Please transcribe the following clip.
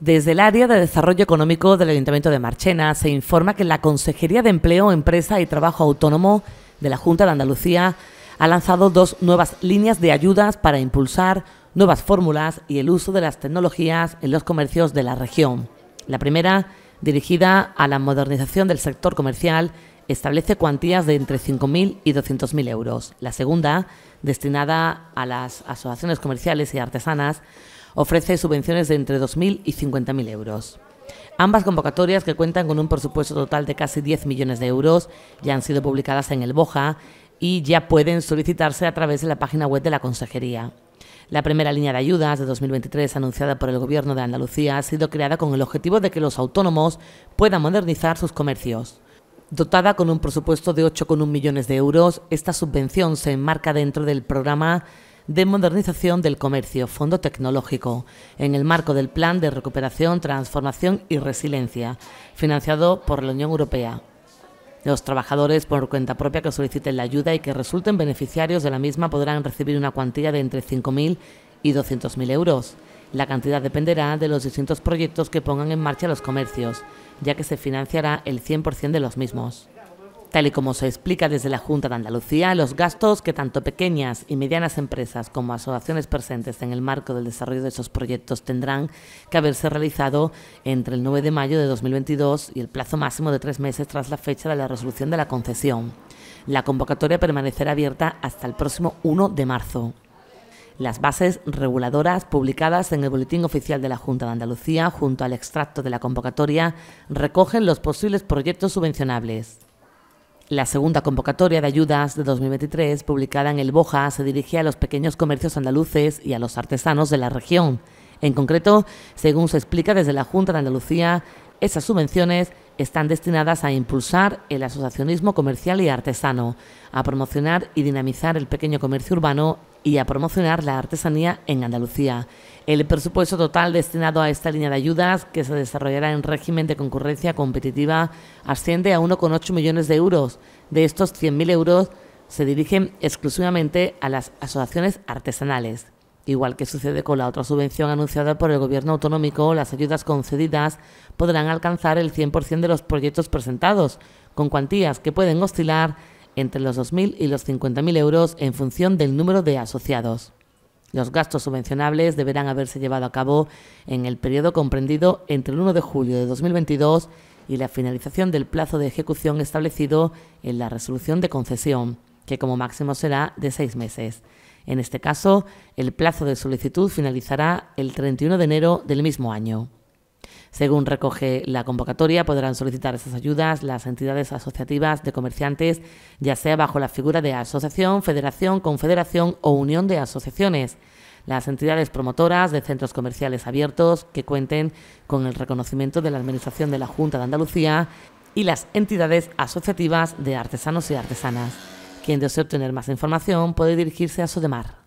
Desde el área de desarrollo económico del Ayuntamiento de Marchena se informa que la Consejería de Empleo, Empresa y Trabajo Autónomo de la Junta de Andalucía ha lanzado dos nuevas líneas de ayudas para impulsar nuevas fórmulas y el uso de las tecnologías en los comercios de la región. La primera, dirigida a la modernización del sector comercial, establece cuantías de entre 5.000 y 200.000 euros. La segunda, destinada a las asociaciones comerciales y artesanas, ofrece subvenciones de entre 2.000 y 50.000 euros. Ambas convocatorias, que cuentan con un presupuesto total de casi 10 millones de euros, ya han sido publicadas en el BOJA y ya pueden solicitarse a través de la página web de la Consejería. La primera línea de ayudas de 2023 anunciada por el Gobierno de Andalucía ha sido creada con el objetivo de que los autónomos puedan modernizar sus comercios. Dotada con un presupuesto de 8,1 millones de euros, esta subvención se enmarca dentro del programa de Modernización del Comercio, Fondo Tecnológico, en el marco del Plan de Recuperación, Transformación y Resiliencia, financiado por la Unión Europea. Los trabajadores por cuenta propia que soliciten la ayuda y que resulten beneficiarios de la misma podrán recibir una cuantía de entre 5.000 y 200.000 euros. La cantidad dependerá de los distintos proyectos que pongan en marcha los comercios, ya que se financiará el 100% de los mismos. Tal y como se explica desde la Junta de Andalucía, los gastos que tanto pequeñas y medianas empresas como asociaciones presentes en el marco del desarrollo de esos proyectos tendrán que haberse realizado entre el 9 de mayo de 2022 y el plazo máximo de tres meses tras la fecha de la resolución de la concesión. La convocatoria permanecerá abierta hasta el próximo 1 de marzo. Las bases reguladoras publicadas en el Boletín Oficial de la Junta de Andalucía junto al extracto de la convocatoria recogen los posibles proyectos subvencionables. La segunda convocatoria de ayudas de 2023, publicada en el Boja, se dirige a los pequeños comercios andaluces y a los artesanos de la región. En concreto, según se explica desde la Junta de Andalucía, esas subvenciones están destinadas a impulsar el asociacionismo comercial y artesano, a promocionar y dinamizar el pequeño comercio urbano y a promocionar la artesanía en Andalucía. El presupuesto total destinado a esta línea de ayudas, que se desarrollará en régimen de concurrencia competitiva, asciende a 1,8 millones de euros. De estos, 100.000 euros se dirigen exclusivamente a las asociaciones artesanales. Igual que sucede con la otra subvención anunciada por el Gobierno autonómico, las ayudas concedidas podrán alcanzar el 100% de los proyectos presentados, con cuantías que pueden oscilar entre los 2.000 y los 50.000 euros en función del número de asociados. Los gastos subvencionables deberán haberse llevado a cabo en el periodo comprendido entre el 1 de julio de 2022 y la finalización del plazo de ejecución establecido en la resolución de concesión, que como máximo será de seis meses. En este caso, el plazo de solicitud finalizará el 31 de enero del mismo año. Según recoge la convocatoria, podrán solicitar esas ayudas las entidades asociativas de comerciantes, ya sea bajo la figura de asociación, federación, confederación o unión de asociaciones. Las entidades promotoras de centros comerciales abiertos que cuenten con el reconocimiento de la Administración de la Junta de Andalucía y las entidades asociativas de artesanos y artesanas. Quien desee obtener más información puede dirigirse a Sodemar.